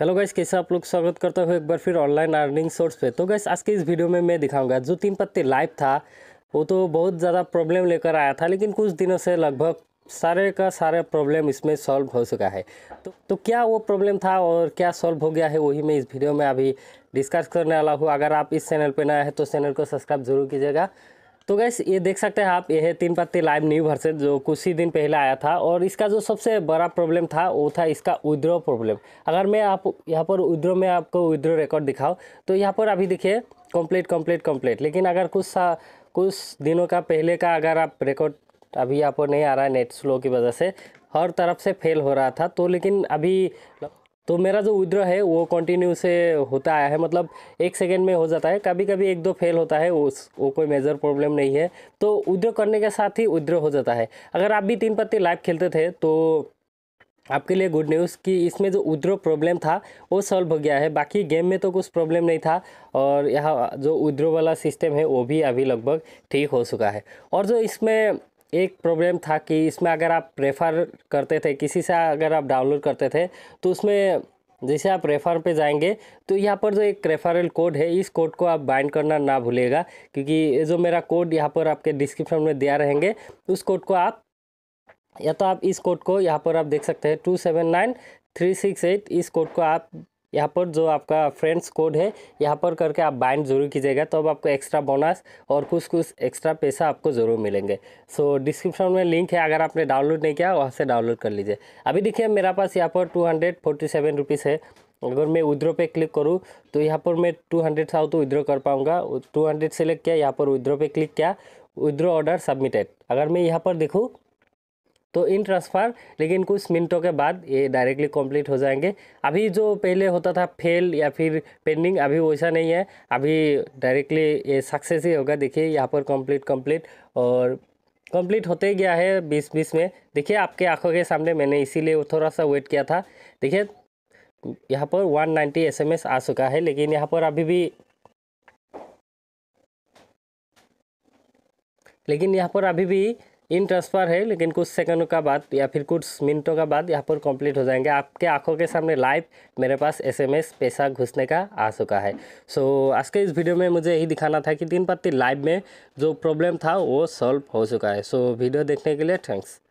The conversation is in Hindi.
हेलो गैस कैसे आप लोग स्वागत करता हूँ एक बार फिर ऑनलाइन अर्निंग सोर्स पे तो गैस आज के इस वीडियो में मैं दिखाऊंगा जो तीन पत्ते लाइव था वो तो बहुत ज़्यादा प्रॉब्लम लेकर आया था लेकिन कुछ दिनों से लगभग सारे का सारे प्रॉब्लम इसमें सॉल्व हो चुका है तो तो क्या वो प्रॉब्लम था और क्या सॉल्व हो गया है वही मैं इस वीडियो में अभी डिस्कस करने वाला हूँ अगर आप इस चैनल पर नया है तो चैनल को सब्सक्राइब जरूर कीजिएगा तो गैस ये देख सकते हैं आप ये है तीन पत्ती लाइव न्यू वर्सन जो कुछ ही दिन पहले आया था और इसका जो सबसे बड़ा प्रॉब्लम था वो था इसका विद्रो प्रॉब्लम अगर मैं आप यहाँ पर विद्रो में आपको विद्रो रिकॉर्ड दिखाऊँ तो यहाँ पर अभी देखिए कंप्लीट कंप्लीट कंप्लीट लेकिन अगर कुछ सा कुछ दिनों का पहले का अगर आप रिकॉर्ड अभी यहाँ पर नहीं आ रहा है नेट स्लो की वजह से हर तरफ से फेल हो रहा था तो लेकिन अभी तो मेरा जो विड्रॉ है वो कंटिन्यू से होता आया है मतलब एक सेकेंड में हो जाता है कभी कभी एक दो फेल होता है उस वो कोई मेजर प्रॉब्लम नहीं है तो विड्रॉ करने के साथ ही विड्रॉ हो जाता है अगर आप भी तीन पत्ती लाइव खेलते थे तो आपके लिए गुड न्यूज़ कि इसमें जो उद्रो प्रॉब्लम था वो सॉल्व हो गया है बाकी गेम में तो कुछ प्रॉब्लम नहीं था और यहाँ जो उद्रो वाला सिस्टम है वो भी अभी लगभग ठीक हो चुका है और जो इसमें एक प्रॉब्लम था कि इसमें अगर आप रेफ़र करते थे किसी से अगर आप डाउनलोड करते थे तो उसमें जैसे आप रेफर पे जाएंगे तो यहाँ पर जो एक रेफरल कोड है इस कोड को आप बाइंड करना ना भूलेगा क्योंकि ये जो मेरा कोड यहाँ पर आपके डिस्क्रिप्शन में दिया रहेंगे उस कोड को आप या तो आप इस कोड को यहाँ पर आप देख सकते हैं two seven nine three six eight इस कोड को आप यहाँ पर जो आपका फ्रेंड्स कोड है यहाँ पर करके आप बाइंड जरूर कीजिएगा तो अब आपको एक्स्ट्रा बोनस और कुछ कुछ एक्स्ट्रा पैसा आपको ज़रूर मिलेंगे सो डिस्क्रिप्शन में लिंक है अगर आपने डाउनलोड नहीं किया वहाँ से डाउनलोड कर लीजिए अभी देखिए मेरा पास यहाँ पर two hundred forty seven rupees है अगर मैं विद्रो पे क्लिक करूँ तो यहाँ पर मैं टू हंड्रेड था तो विद्रो कर पाऊँगा टू हंड्रेड सेलेक्ट किया यहाँ पर विद्रो पे क्लिक किया विद्रो ऑर्डर सबमिटेड अगर मैं यहाँ पर देखूँ तो इन ट्रांसफ़र लेकिन कुछ मिनटों के बाद ये डायरेक्टली कंप्लीट हो जाएंगे अभी जो पहले होता था फेल या फिर पेंडिंग अभी वैसा नहीं है अभी डायरेक्टली ये सक्सेस ही होगा देखिए यहाँ पर कंप्लीट कंप्लीट और कंप्लीट होते ही गया है बीस बीस में देखिए आपके आंखों के सामने मैंने इसीलिए थोड़ा सा वेट किया था देखिए यहाँ पर वन नाइन्टी आ चुका है लेकिन यहाँ पर अभी भी लेकिन यहाँ पर अभी भी इन ट्रांसफ़र है लेकिन कुछ सेकंडों का बाद या फिर कुछ मिनटों का बाद यहाँ पर कंप्लीट हो जाएंगे आपके आंखों के सामने लाइव मेरे पास एसएमएस पैसा घुसने का आ चुका है सो so, आज के इस वीडियो में मुझे यही दिखाना था कि तीन पत्ती लाइव में जो प्रॉब्लम था वो सॉल्व हो चुका है सो so, वीडियो देखने के लिए थैंक्स